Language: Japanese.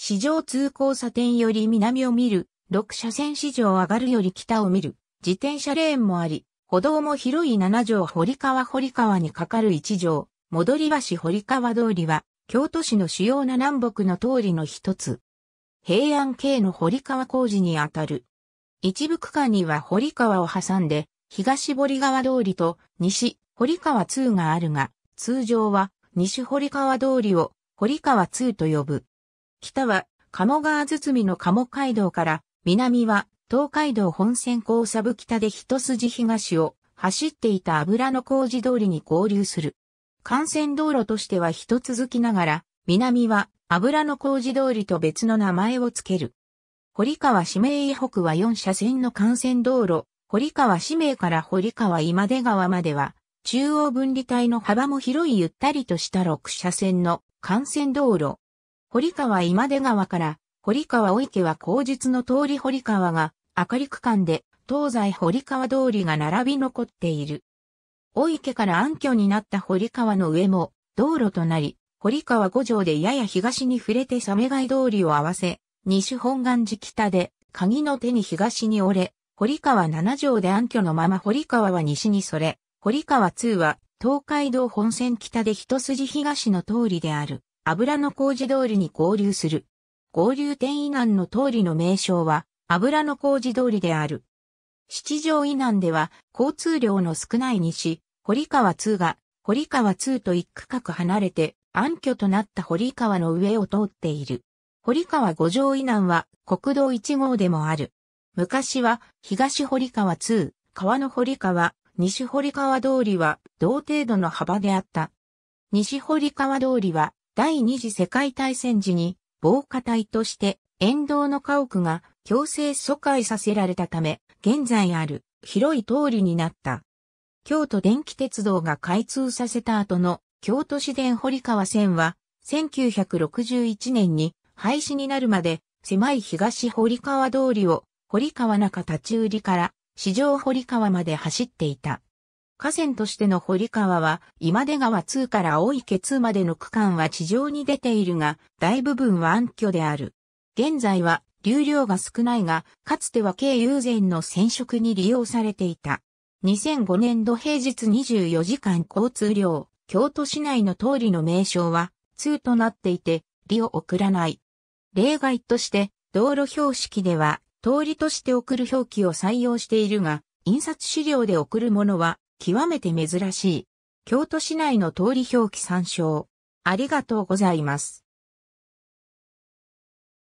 市場通行差点より南を見る、6車線市場上がるより北を見る、自転車レーンもあり、歩道も広い7条堀川堀川に架かる1条、戻り橋堀川通りは、京都市の主要な南北の通りの一つ。平安系の堀川工事にあたる。一部区間には堀川を挟んで、東堀川通りと西堀川通があるが、通常は西堀川通りを堀川通と呼ぶ。北は鴨川堤の鴨街道から、南は東海道本線交差部北で一筋東を走っていた油の工事通りに合流する。幹線道路としては一続きながら、南は油の工事通りと別の名前をつける。堀川市名以北は4車線の幹線道路、堀川市名から堀川今出川までは、中央分離帯の幅も広いゆったりとした6車線の幹線道路、堀川今出川から堀川お池は口実の通り堀川が明る区間で東西堀川通りが並び残っている。お池から暗挙になった堀川の上も道路となり、堀川五条でやや東に触れてサメ街通りを合わせ、西本願寺北で鍵の手に東に折れ、堀川七条で暗挙のまま堀川は西にそれ、堀川2は東海道本線北で一筋東の通りである。油の工事通りに合流する。合流点以南の通りの名称は、油の工事通りである。七条以南では、交通量の少ない西、堀川2が、堀川2と一区画離れて、暗渠となった堀川の上を通っている。堀川五条以南は、国道1号でもある。昔は、東堀川2、川の堀川、西堀川通りは、同程度の幅であった。西堀川通りは、第二次世界大戦時に防火隊として沿道の家屋が強制疎開させられたため、現在ある広い通りになった。京都電気鉄道が開通させた後の京都市電堀川線は1961年に廃止になるまで狭い東堀川通りを堀川中立ち売りから市場堀川まで走っていた。河川としての堀川は、今出川2から青池2までの区間は地上に出ているが、大部分は暗渠である。現在は、流量が少ないが、かつては軽友禅の染色に利用されていた。2005年度平日24時間交通量、京都市内の通りの名称は、通となっていて、利を送らない。例外として、道路標識では、通りとして送る表記を採用しているが、印刷資料で送るものは、極めて珍しい。京都市内の通り表記参照。ありがとうございます。